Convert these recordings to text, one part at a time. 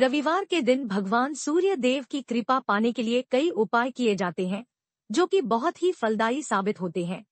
रविवार के दिन भगवान सूर्य देव की कृपा पाने के लिए कई उपाय किए जाते हैं जो कि बहुत ही फलदायी साबित होते हैं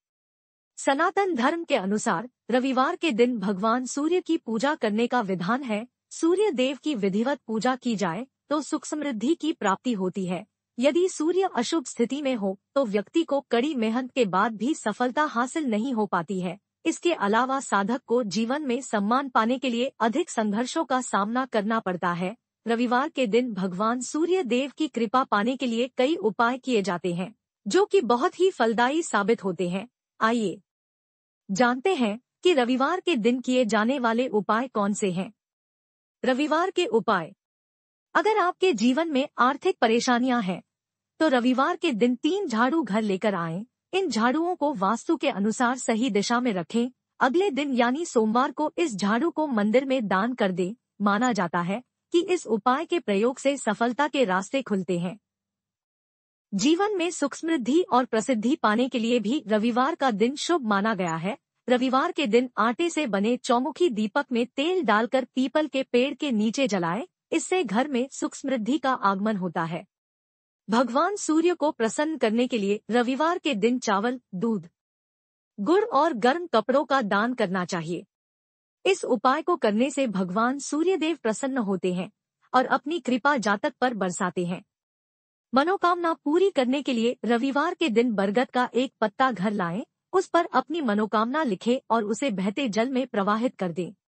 सनातन धर्म के अनुसार रविवार के दिन भगवान सूर्य की पूजा करने का विधान है सूर्य देव की विधिवत पूजा की जाए तो सुख समृद्धि की प्राप्ति होती है यदि सूर्य अशुभ स्थिति में हो तो व्यक्ति को कड़ी मेहनत के बाद भी सफलता हासिल नहीं हो पाती है इसके अलावा साधक को जीवन में सम्मान पाने के लिए अधिक संघर्षों का सामना करना पड़ता है रविवार के दिन भगवान सूर्य देव की कृपा पाने के लिए कई उपाय किए जाते हैं जो कि बहुत ही फलदायी साबित होते हैं आइए जानते हैं कि रविवार के दिन किए जाने वाले उपाय कौन से हैं रविवार के उपाय अगर आपके जीवन में आर्थिक परेशानियां हैं तो रविवार के दिन तीन झाड़ू घर लेकर आए इन झाड़ुओं को वास्तु के अनुसार सही दिशा में रखें अगले दिन यानी सोमवार को इस झाड़ू को मंदिर में दान कर दे माना जाता है कि इस उपाय के प्रयोग से सफलता के रास्ते खुलते हैं जीवन में सुख समृद्धि और प्रसिद्धि पाने के लिए भी रविवार का दिन शुभ माना गया है रविवार के दिन आटे से बने चौमुखी दीपक में तेल डालकर पीपल के पेड़ के नीचे जलाएं, इससे घर में सुख समृद्धि का आगमन होता है भगवान सूर्य को प्रसन्न करने के लिए रविवार के दिन चावल दूध गुड़ और गर्म कपड़ों का दान करना चाहिए इस उपाय को करने से भगवान सूर्यदेव प्रसन्न होते हैं और अपनी कृपा जातक पर बरसाते हैं मनोकामना पूरी करने के लिए रविवार के दिन बरगद का एक पत्ता घर लाएं, उस पर अपनी मनोकामना लिखें और उसे बहते जल में प्रवाहित कर दें